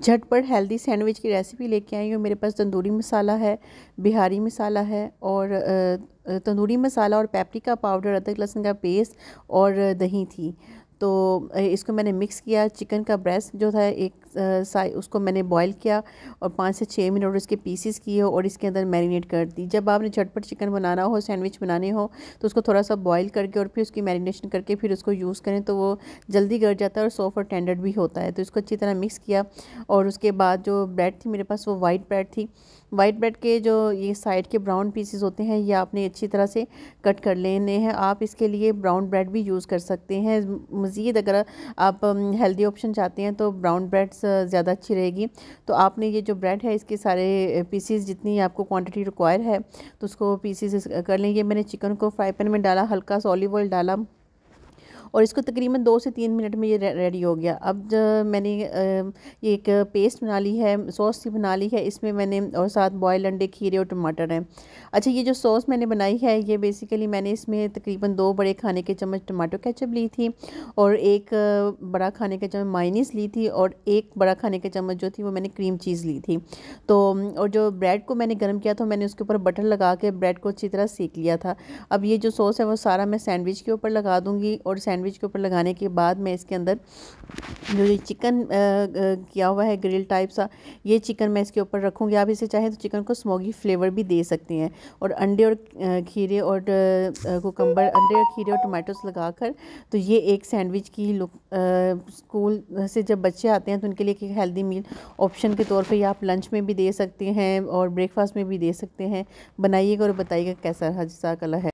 झटपट healthy sandwich की recipe लेके आई हूँ मेरे पास तंदूरी मसाला है बिहारी मसाला है और तंदूरी मसाला और पेपरिका पाउडर अदरक लहसुन का पेस्ट और दही थी तो इसको मैंने मिक्स किया चिकन का ब्रेस्ट जो था एक आ, उसको मैंने बॉईल किया और पाँच से छः मिनट उसके पीसीस किए और इसके अंदर मैरिनेट कर दी जब आपने झटपट चिकन बनाना हो सैंडविच बनाने हो तो उसको थोड़ा सा बॉईल करके और फिर उसकी मैरिनेशन करके फिर उसको यूज़ करें तो वो जल्दी गर जाता है और सॉफ्ट और टेंडर भी होता है तो इसको अच्छी तरह मिक्स किया और उसके बाद जो ब्रेड थी मेरे पास वो वाइट ब्रेड थी वाइट ब्रेड के जो ये साइड के ब्राउन पीसेज़ होते हैं ये आपने अच्छी तरह से कट कर लेने हैं आप इसके लिए ब्राउन ब्रेड भी यूज़ कर सकते हैं मज़ीद अगर आप हेल्दी ऑप्शन चाहते हैं तो ब्राउन ब्रेड्स ज़्यादा अच्छी रहेगी तो आपने ये जो ब्रेड है इसके सारे पीसीज जितनी आपको क्वांटिटी रिक्वायर है तो उसको पीसीस कर लेंगे मैंने चिकन को फ्राई पैन में डाला हल्का सा ऑलिव ऑयल डाला और इसको तकरीबन दो से तीन मिनट में ये रेडी हो गया अब मैंने ये एक पेस्ट बना ली है सॉस सी बना ली है इसमें मैंने और साथ बॉयल अंडे खीरे और टमाटर हैं अच्छा ये जो सॉस मैंने बनाई है ये बेसिकली मैंने इसमें तकरीबन दो बड़े खाने के चम्मच टमाटो कैचअप ली थी और एक बड़ा खाने का चम्मच माइनिस ली थी और एक बड़ा खाने का चम्मच जो थी वो मैंने क्रीम चीज़ ली थी तो और जो ब्रेड को मैंने गर्म किया था मैंने उसके ऊपर बटर लगा के ब्रेड को अच्छी तरह सेक लिया था अब ये जो सॉस है वो सारा मैं सैंडविच के ऊपर लगा दूँगी और सैंड सैंडविच के ऊपर लगाने के बाद मैं इसके अंदर जो ये चिकन किया हुआ है ग्रिल टाइप सा ये चिकन मैं इसके ऊपर रखूँगी आप इसे चाहें तो चिकन को स्मोगी फ्लेवर भी दे सकती हैं और अंडे और खीरे और कोकम्बर अंडे और खीरे और टमाटोस लगाकर तो ये एक सैंडविच की लुक स्कूल से जब बच्चे आते हैं तो उनके लिए एक हेल्दी मील ऑप्शन के तौर पर आप लंच में भी दे सकते हैं और ब्रेकफास्ट में भी दे सकते हैं बनाइएगा और बताइएगा कैसा हजसा कला है